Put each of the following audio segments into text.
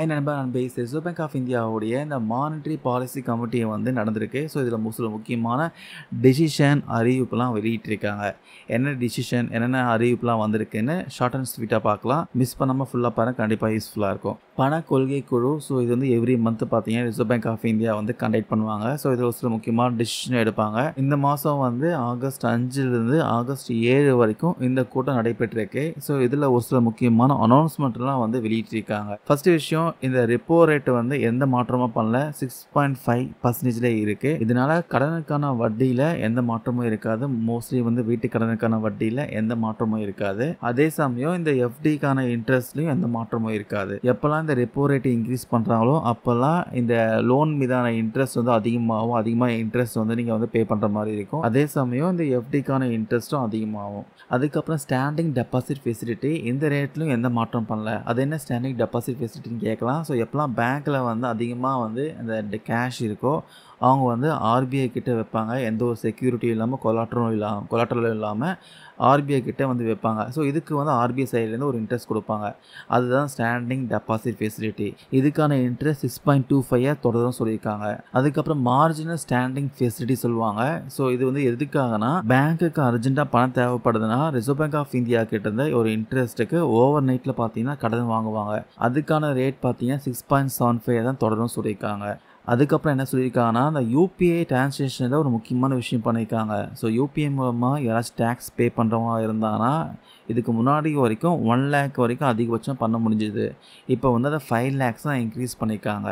ஐ நண்பா நான் base reserve Bank of இந்தியாவுடைய இந்த மானிட்ரி பாலிசி கமிட்டியை வந்து நடந்திருக்கு ஸோ இதில் சில முக்கியமான டெசிஷன் அறிவிப்புலாம் வெளியிட்டிருக்காங்க என்ன டிசிஷன் என்னென்ன அறிவிப்புலாம் வந்திருக்குன்னு ஷார்ட் அண்ட் ஸ்வீட்டாக பார்க்கலாம் மிஸ் பண்ணாமல் ஃபுல்லாக பாருங்கள் கண்டிப்பாக யூஸ்ஃபுல்லாக இருக்கும் பண கொள்கை குழு ஸோ இது வந்து எவ்ரி மந்த் பார்த்தீங்கன்னா ரிசர்வ் பேங்க் ஆஃப் இந்தியா வந்து கண்டக்ட் பண்ணுவாங்க ஸோ இதில் ஒரு சில முக்கியமான டிசிஷன் எடுப்பாங்க இந்த மாதம் வந்து ஆகஸ்ட் அஞ்சுலேருந்து ஆகஸ்ட் ஏழு வரைக்கும் இந்த கூட்டம் நடைபெற்றிருக்கு ஸோ இதில் ஒரு சில முக்கியமான அனௌன்ஸ்மெண்ட்லாம் வந்து வெளியிட்டிருக்காங்க ஃபஸ்ட்டு விஷயம் வரைக்கும் இந்த ரெப்போ ரேட்டு வந்து எந்த மாற்றமும் பண்ணல சிக்ஸ் பாயிண்ட் ஃபைவ் பர்சன்டேஜில் இருக்குது இதனால் கடனுக்கான வட்டியில் எந்த மாற்றமும் இருக்காது மோஸ்ட்லி வந்து வீட்டு கடனுக்கான வட்டியில் எந்த மாற்றமும் இருக்காது அதே சமயம் இந்த எஃப்டிக்கான இன்ட்ரெஸ்ட்லையும் எந்த மாற்றமும் இருக்காது எப்போல்லாம் இந்த ரெப்போ ரேட் இன்க்ரீஸ் பண்ணுறாங்களோ அப்போல்லாம் இந்த லோன் மீதான இன்ட்ரெஸ்ட் வந்து அதிகமாகும் அதிகமாக இன்ட்ரெஸ்ட் வந்து நீங்கள் வந்து பே பண்ணுற மாதிரி இருக்கும் அதே சமயம் இந்த எஃப்டிக்கான இன்ட்ரெஸ்ட்டும் அதிகமாகும் அதுக்கப்புறம் ஸ்டாண்டிங் டெபாசிட் ஃபெசிலிட்டி இந்த ரேட்லையும் எந்த மாற்றம் பண்ணல அது என்ன ஸ்டாண்டிங் டெபாசிட் ஃபெசிலிட்டின்னு கேட்கலாம் ஸோ எப்போல்லாம் பேங்க்கில் வந்து அதிகமாக வந்து இந்த கேஷ் இருக்கோ அவங்க வந்து ஆர்பிஐ கிட்டே வைப்பாங்க எந்த ஒரு செக்யூரிட்டியும் இல்லாமல் கொலாட்டரும் இல்லாமல் கொலாட்டரும் இல்லாமல் ஆர்பிஐ கிட்டே வந்து வைப்பாங்க ஸோ இதுக்கு வந்து ஆர்பிஐ சைட்லேருந்து ஒரு இன்ட்ரெஸ்ட் கொடுப்பாங்க அதுதான் ஸ்டாண்டிங் டெபாசிட் ஃபெசிலிட்டி இதுக்கான இன்ட்ரெஸ்ட் சிக்ஸ் பாயிண்ட் டூ ஃபைவாக தொடர்ந்து சொல்லியிருக்காங்க அதுக்கப்புறம் மார்ஜினல் ஸ்டாண்டிங் ஃபெசிலிட்டி சொல்லுவாங்க ஸோ இது வந்து எதுக்காகனா பேங்க்குக்கு அர்ஜென்ட்டாக பணம் தேவைப்படுதுன்னா ரிசர்வ் பேங்க் ஆஃப் இந்தியா கிட்ட இருந்த ஒரு இன்ட்ரெஸ்ட்டுக்கு ஓவர் நைட்டில் பார்த்தீங்கன்னா கடன் வாங்குவாங்க அதுக்கான ரேட் பார்த்தீங்கன்னா சிக்ஸ் பாயிண்ட் செவன் ஃபைவ் தான் தொடர்ந்து சொல்லியிருக்காங்க அதுக்கப்புறம் என்ன சொல்லியிருக்காங்கன்னா அந்த யூபிஐ டிரான்ஸ்லேஷனில் ஒரு முக்கியமான விஷயம் பண்ணியிருக்காங்க ஸோ யூபிஐ மூலமாக யாராச்சும் டேக்ஸ் பே பண்ணுறவங்க இருந்தாங்கன்னா இதுக்கு முன்னாடி வரைக்கும் ஒன் லேக் வரைக்கும் அதிகபட்சம் பண்ண முடிஞ்சுது இப்போ வந்து அதை ஃபைவ் லேக்ஸ் தான் இன்க்ரீஸ் பண்ணியிருக்காங்க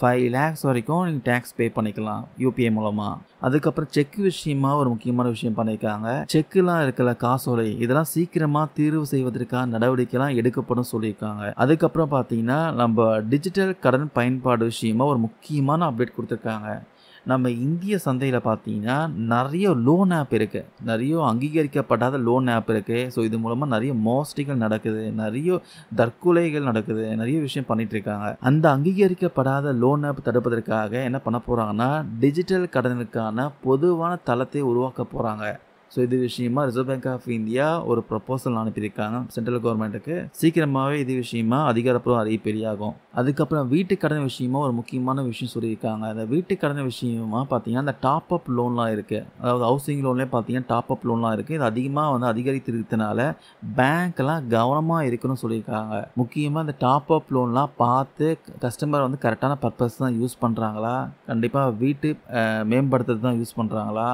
ஃபைவ் லேக்ஸ் வரைக்கும் நீங்கள் டேக்ஸ் பே பண்ணிக்கலாம் யூபிஐ மூலமாக அதுக்கப்புறம் செக் விஷயமா ஒரு முக்கியமான விஷயம் பண்ணியிருக்காங்க செக்குலாம் இருக்கல காசோலை இதெல்லாம் சீக்கிரமாக தீர்வு செய்வதற்கான நடவடிக்கைலாம் எடுக்கப்படும் சொல்லியிருக்காங்க அதுக்கப்புறம் பார்த்தீங்கன்னா நம்ம டிஜிட்டல் கடன் பயன்பாடு விஷயமா ஒரு முக்கியமான அப்டேட் கொடுத்துருக்காங்க நம்ம இந்திய சந்தையில் பார்த்தீங்கன்னா நிறைய லோன் ஆப் இருக்குது நிறைய அங்கீகரிக்கப்படாத லோன் ஆப் இருக்குது ஸோ இது மூலமாக நிறைய மோஸ்டிகள் நடக்குது நிறைய தற்கொலைகள் நடக்குது நிறைய விஷயம் பண்ணிகிட்ருக்காங்க அந்த அங்கீகரிக்கப்படாத லோன் ஆப் தடுப்பதற்காக என்ன பண்ண போகிறாங்கன்னா டிஜிட்டல் கடனுக்கான பொதுவான தளத்தை உருவாக்க போகிறாங்க ஸோ இது விஷயமா ரிசர்வ் பேங்க் ஆஃப் இந்தியா ஒரு ப்ரப்போசல் அனுப்பியிருக்காங்க சென்ட்ரல் கவர்மெண்ட்டுக்கு சீக்கிரமாகவே இது விஷயமா அதிகாரப்பூர்வ அறிவிப்பு பெரியாகும் அதுக்கப்புறம் வீட்டு கடன் விஷயமா ஒரு முக்கியமான விஷயம் சொல்லியிருக்காங்க அந்த வீட்டு கடன் விஷயமா பார்த்தீங்கன்னா அந்த டாப் அப் லோன்லாம் இருக்குது அதாவது ஹவுசிங் லோன்லேயே பார்த்தீங்கன்னா டாப் அப் லோன்லாம் இருக்குது இது அதிகமாக வந்து அதிகரித்திருக்கிறதுனால பேங்க்லாம் கவனமாக இருக்கணும்னு சொல்லியிருக்காங்க முக்கியமாக இந்த டாப் அப் லோன்லாம் பார்த்து கஸ்டமர் வந்து கரெக்டான பர்பஸ் தான் யூஸ் பண்ணுறாங்களா கண்டிப்பாக வீட்டு மேம்படுத்துறது தான் யூஸ் பண்ணுறாங்களா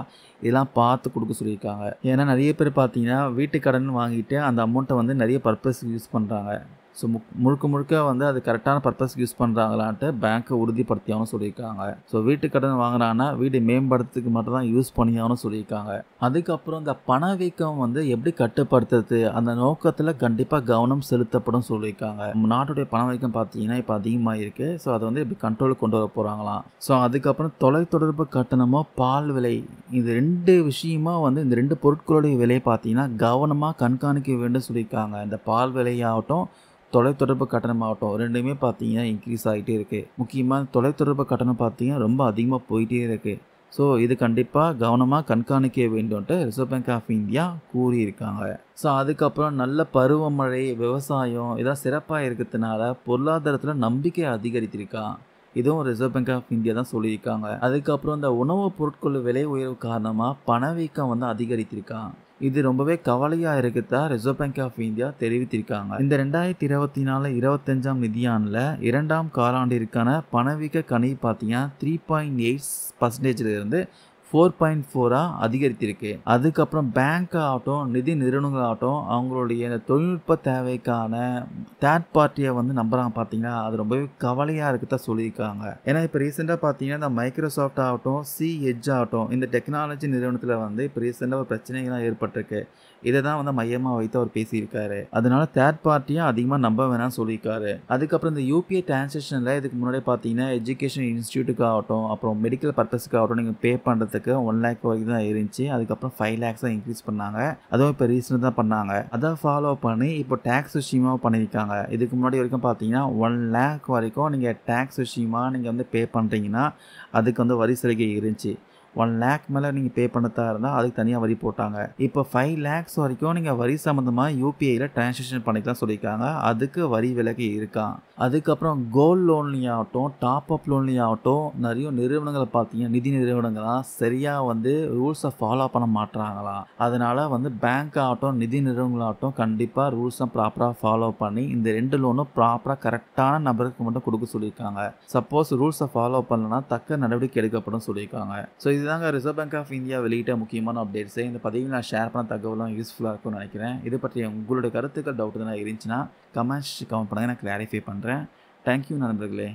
இதெல்லாம் பார்த்து கொடுக்க சொல்லியிருக்காங்க இருக்காங்க ஏன்னா நிறைய பேர் பார்த்தீங்கன்னா வீட்டு கடன் வாங்கிட்டு அந்த அமௌண்ட்டை வந்து நிறைய பர்பஸ் யூஸ் பண்ணுறாங்க ஸோ முக் முழுக்க முழுக்க வந்து அது கரெக்டான பர்பஸ்க்கு யூஸ் பண்ணுறாங்களான்ட்டு பேங்க்கை உறுதிப்படுத்தியாகவும் சொல்லியிருக்காங்க ஸோ வீட்டு கடன் வாங்குறாங்கன்னா வீடு மேம்படுத்துறதுக்கு மட்டும் தான் யூஸ் பண்ணியாகவும் சொல்லியிருக்காங்க அதுக்கப்புறம் இந்த பணவீக்கம் வந்து எப்படி கட்டுப்படுத்துறது அந்த நோக்கத்தில் கண்டிப்பாக கவனம் செலுத்தப்படும் சொல்லியிருக்காங்க நாட்டுடைய பணவீக்கம் பார்த்தீங்கன்னா இப்போ அதிகமாக இருக்குது ஸோ அதை வந்து எப்படி கண்ட்ரோலுக்கு கொண்டு வர போகிறாங்களாம் ஸோ அதுக்கப்புறம் தொலைத்தொடர்பு கட்டணமோ பால் விலை இது ரெண்டு விஷயமா வந்து இந்த ரெண்டு பொருட்களுடைய விலையை பார்த்தீங்கன்னா கவனமாக கண்காணிக்க வேண்டும் சொல்லியிருக்காங்க இந்த பால் விலையாகட்டும் தொலைத்தொடர்பு கட்டணம் ஆகட்டும் ரெண்டுமே பார்த்தீங்கன்னா இன்க்ரீஸ் ஆகிட்டே இருக்குது முக்கியமாக தொலைத்தொடர்பு கட்டணம் பார்த்தீங்கன்னா ரொம்ப அதிகமாக போயிட்டே இருக்குது ஸோ இது கண்டிப்பாக கவனமாக கண்காணிக்க வேண்டும்ன்ட்டு ரிசர்வ் பேங்க் ஆஃப் இந்தியா கூறியிருக்காங்க ஸோ அதுக்கப்புறம் நல்ல பருவமழை விவசாயம் இதெல்லாம் சிறப்பாக இருக்கிறதுனால பொருளாதாரத்தில் நம்பிக்கை அதிகரித்திருக்கா இதுவும் ரிசர்வ் பேங்க் ஆஃப் இந்தியா தான் சொல்லியிருக்காங்க அதுக்கப்புறம் இந்த உணவுப் பொருட்கள் விலை உயர்வு காரணமாக பணவீக்கம் வந்து அதிகரித்திருக்கான் இது ரொம்பவே கவலையாக இருக்கிறதா ரிசர்வ் பேங்க் ஆஃப் இந்தியா தெரிவித்திருக்காங்க இந்த ரெண்டாயிரத்தி இருபத்தி நாலு இருபத்தஞ்சாம் நிதியாண்டில் இரண்டாம் காலாண்டிற்கான பணவீக்க கணி பார்த்தீங்கன்னா த்ரீ பாயிண்ட் எயிட் இருந்து ஃபோர் பாயிண்ட் ஃபோராக அதிகரித்திருக்கு அதுக்கப்புறம் பேங்க் ஆகட்டும் நிதி நிறுவனங்கள் ஆகட்டும் அவங்களுடைய தொழில்நுட்ப தேவைக்கான தேர்ட் பார்ட்டியை வந்து நம்புறாங்க பார்த்தீங்கன்னா அது ரொம்பவே கவலையாக இருக்கதா சொல்லியிருக்காங்க ஏன்னா இப்போ ரீசெண்டாக பார்த்தீங்கன்னா இந்த மைக்ரோசாஃப்ட் ஆகட்டும் சி ஹெச் ஆகட்டும் இந்த டெக்னாலஜி நிறுவனத்தில் வந்து இப்போ ரீசெண்டாக ஒரு பிரச்சனைகள்லாம் ஏற்பட்டிருக்கு இதை தான் வந்து மையமாக வைத்து அவர் பேசியிருக்காரு அதனால தேர்ட் பார்ட்டியும் அதிகமாக நம்ப வேணாம்னு சொல்லியிருக்காரு அதுக்கப்புறம் இந்த யூபிஐ டிரான்சாக்ஷனில் இதுக்கு முன்னாடி பார்த்தீங்கன்னா எஜுகேஷன் இன்ஸ்டியூட்டுக்கு ஆகட்டும் அப்புறம் மெடிக்கல் பர்பஸ்க்கு ஆகட்டும் நீங்கள் பே பண்ணுறதுக்கு லேக்கு ஒன் லேக் வரைக்கும் தான் இருந்துச்சு அதுக்கப்புறம் ஃபைவ் லேக்ஸ் தான் இன்க்ரீஸ் பண்ணாங்க அதுவும் இப்போ ரீசெண்ட் தான் பண்ணாங்க அதை ஃபாலோ பண்ணி இப்போ டேக்ஸ் விஷயமாக பண்ணியிருக்காங்க இதுக்கு முன்னாடி வரைக்கும் பார்த்தீங்கன்னா ஒன் லேக் வரைக்கும் நீங்கள் டேக்ஸ் விஷயமாக நீங்கள் வந்து பே பண்ணுறீங்கன்னா அதுக்கு வந்து வரி சலுகை இருந்துச்சு ஒன் லேக் மேலே நீங்கள் பே பண்ணதாக இருந்தால் அதுக்கு தனியாக வரி போட்டாங்க இப்போ ஃபைவ் லேக்ஸ் வரைக்கும் நீங்கள் வரி சம்மந்தமாக யூபிஐயில் ட்ரான்ஸாக்ஷன் பண்ணிக்கலாம் சொல்லியிருக்காங்க அதுக்கு வரி விலகி இருக்கான் அதுக்கப்புறம் கோல்ட் லோன்லேயாகட்டும் டாப் அப் லோன்லேயாகட்டும் நிறைய நிறுவனங்களை பார்த்தீங்கன்னா நிதி நிறுவனங்களாம் சரியாக வந்து ரூல்ஸை ஃபாலோ பண்ண மாட்டுறாங்களாம் அதனால் வந்து பேங்க் ஆகட்டும் நிதி நிறுவனங்களாகட்டும் கண்டிப்பாக ரூல்ஸை ப்ராப்பராக ஃபாலோ பண்ணி இந்த ரெண்டு லோனும் ப்ராப்பராக கரெக்டான நபருக்கு மட்டும் கொடுக்க சொல்லியிருக்காங்க சப்போஸ் ரூல்ஸை ஃபாலோ பண்ணலன்னா தக்க நடவடிக்கை எடுக்கப்படும் சொல்லியிருக்காங்க ஸோ இது இதுதாங்க ரிசர்வ் பேங்க் ஆஃப் இந்தியா வெளியிட்ட முக்கியமான அப்டேட்ஸு இந்த பதிவில் நான் ஷேர் பண்ண தகவலும் யூஸ்ஃபுல்லாக இருக்கும்னு நினைக்கிறேன் இது பற்றி உங்களுடைய கருத்துக்கள் டவுட் எதனா இருந்துச்சுன்னா கமெண்ட்ஸ் கமெண்ட் பண்ணுங்கள் நான் கிளாரிஃபை பண்ணுறேன் தேங்க்யூ நண்பர்களே